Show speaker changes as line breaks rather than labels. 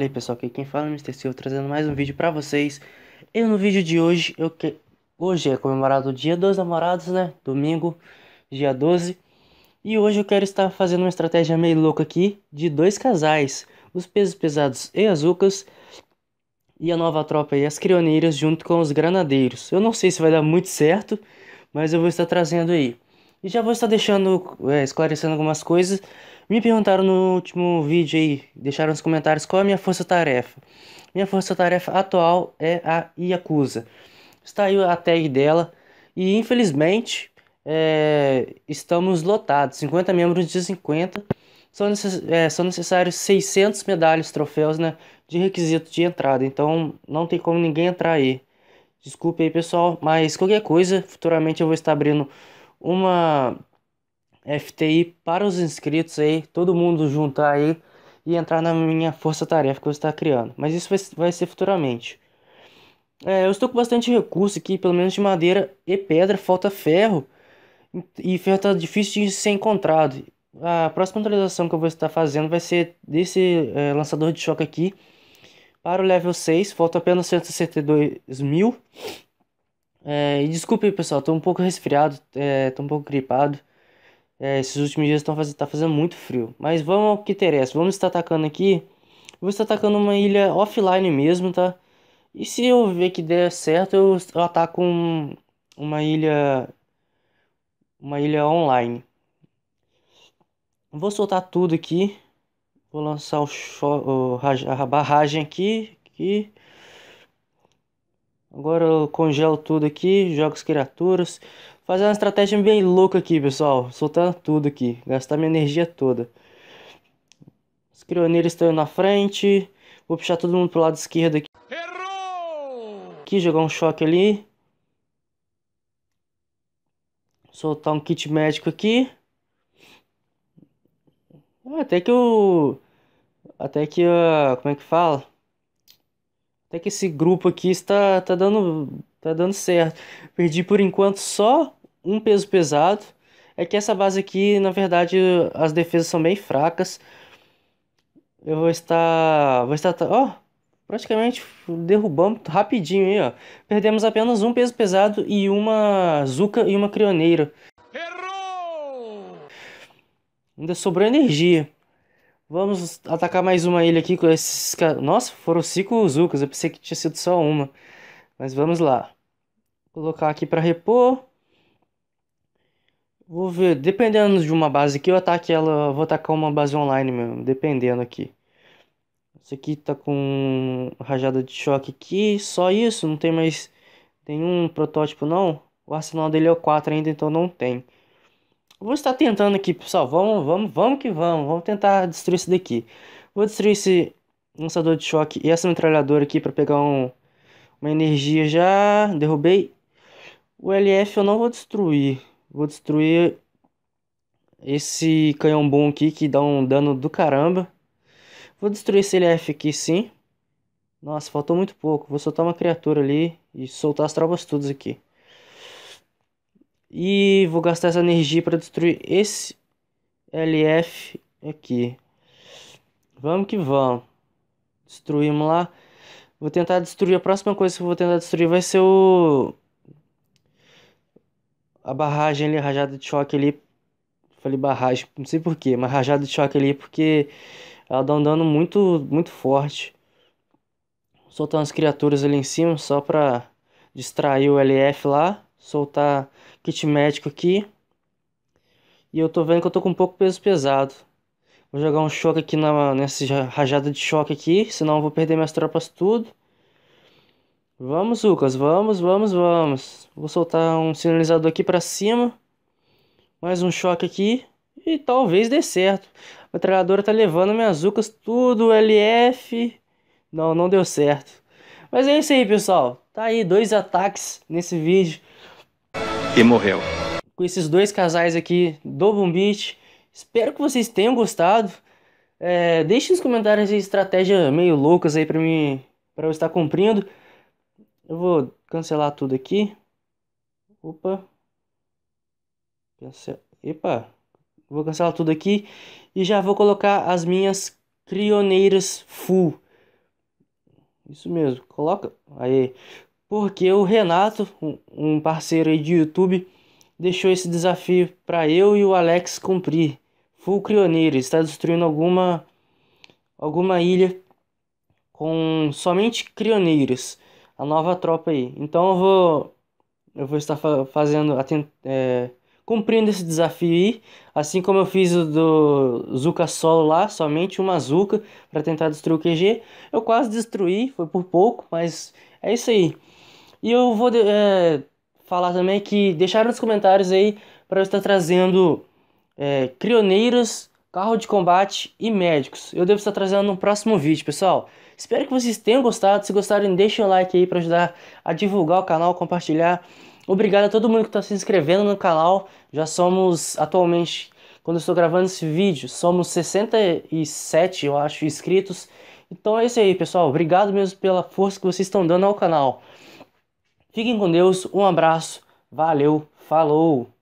Fala aí pessoal, aqui quem fala é o Mr. Silva trazendo mais um vídeo pra vocês E no vídeo de hoje, eu que... hoje é comemorado o dia dos namorados né, domingo, dia 12 E hoje eu quero estar fazendo uma estratégia meio louca aqui de dois casais Os pesos pesados e as E a nova tropa e as crioneiras junto com os granadeiros Eu não sei se vai dar muito certo, mas eu vou estar trazendo aí e já vou estar deixando, é, esclarecendo algumas coisas. Me perguntaram no último vídeo aí, deixaram nos comentários qual é a minha força-tarefa. Minha força-tarefa atual é a Yakuza. Está aí a tag dela. E infelizmente, é, estamos lotados. 50 membros de 50. São, necess, é, são necessários 600 medalhas, troféus, né? De requisito de entrada. Então, não tem como ninguém entrar aí. Desculpe aí, pessoal. Mas qualquer coisa, futuramente eu vou estar abrindo uma FTI para os inscritos aí, todo mundo juntar aí e entrar na minha força-tarefa que eu estou criando. Mas isso vai, vai ser futuramente. É, eu estou com bastante recurso aqui, pelo menos de madeira e pedra, falta ferro. E ferro está difícil de ser encontrado. A próxima atualização que eu vou estar fazendo vai ser desse é, lançador de choque aqui. Para o level 6, falta apenas 162 mil. É, e desculpe, pessoal, tô um pouco resfriado, é, tô um pouco gripado. É, esses últimos dias estão fazendo, tá fazendo muito frio. Mas vamos ao que interessa. Vamos estar atacando aqui. Vou estar atacando uma ilha offline mesmo, tá? E se eu ver que der certo, eu, eu ataco um, uma ilha. Uma ilha online. Vou soltar tudo aqui. Vou lançar o, show, o a barragem aqui. aqui. Agora eu congelo tudo aqui, jogo as criaturas. Fazer uma estratégia bem louca aqui, pessoal. Soltando tudo aqui, gastar minha energia toda. Os crioneiros estão na frente. Vou puxar todo mundo pro lado esquerdo aqui. Errou! Aqui, jogar um choque ali. Soltar um kit médico aqui. Até que o... Até que a... Como é que fala? Até que esse grupo aqui está tá dando, tá dando certo. Perdi por enquanto só um peso pesado. É que essa base aqui, na verdade, as defesas são bem fracas. Eu vou estar. Vou estar. Ó, oh, praticamente derrubamos rapidinho aí, ó. Perdemos apenas um peso pesado e uma zuca e uma crioneira. Errou! Ainda sobrou energia. Vamos atacar mais uma ilha aqui com esses caras. Nossa, foram cinco Zucas. Eu pensei que tinha sido só uma. Mas vamos lá. Vou colocar aqui para repor. Vou ver. Dependendo de uma base aqui, eu ataque ela. Vou atacar uma base online mesmo. Dependendo aqui. Esse aqui tá com rajada de choque aqui. Só isso. Não tem mais nenhum protótipo não. O arsenal dele é o 4 ainda, então não tem vou estar tentando aqui, pessoal. Vamos, vamos, vamos que vamos. Vamos tentar destruir isso daqui. Vou destruir esse lançador de choque e essa metralhadora aqui para pegar um, uma energia já. Derrubei. O LF eu não vou destruir. Vou destruir esse canhão bom aqui que dá um dano do caramba. Vou destruir esse LF aqui sim. Nossa, faltou muito pouco. Vou soltar uma criatura ali e soltar as tropas todas aqui. E vou gastar essa energia para destruir esse LF aqui. Vamos que vamos. Destruímos lá. Vou tentar destruir. A próxima coisa que eu vou tentar destruir vai ser o... A barragem ali, a rajada de choque ali. Falei barragem, não sei porquê, mas rajada de choque ali porque ela dá um dano muito, muito forte. Soltar umas criaturas ali em cima só pra distrair o LF lá soltar kit médico aqui. E eu tô vendo que eu tô com um pouco peso pesado. Vou jogar um choque aqui na, nessa rajada de choque aqui, senão eu vou perder minhas tropas tudo. Vamos, Lucas, vamos, vamos, vamos. Vou soltar um sinalizador aqui pra cima. Mais um choque aqui. E talvez dê certo. A metralhadora tá levando minhas Lucas tudo, LF. Não, não deu certo. Mas é isso aí, pessoal. Tá aí dois ataques nesse vídeo e morreu. Com esses dois casais aqui do Boom Beach, espero que vocês tenham gostado. É, deixe nos comentários estratégia meio loucas aí para mim, para eu estar cumprindo. Eu vou cancelar tudo aqui. Opa. Cancel... Epa. Vou cancelar tudo aqui e já vou colocar as minhas crioneiras full. Isso mesmo, coloca. Aí, porque o Renato, um parceiro aí de YouTube, deixou esse desafio para eu e o Alex cumprir. Full Crioneiro está destruindo alguma alguma ilha com somente crioneiros, a nova tropa aí. Então eu vou eu vou estar fazendo é, cumprindo esse desafio aí, assim como eu fiz o do Zuka solo lá, somente uma Zuka para tentar destruir o QG, eu quase destruí, foi por pouco, mas é isso aí. E eu vou é, falar também que deixaram nos comentários aí para eu estar trazendo é, crioneiros, carro de combate e médicos. Eu devo estar trazendo no próximo vídeo, pessoal. Espero que vocês tenham gostado. Se gostarem, deixem o like aí para ajudar a divulgar o canal, compartilhar. Obrigado a todo mundo que está se inscrevendo no canal. Já somos atualmente, quando estou gravando esse vídeo, somos 67, eu acho, inscritos. Então é isso aí, pessoal. Obrigado mesmo pela força que vocês estão dando ao canal. Fiquem com Deus, um abraço, valeu, falou!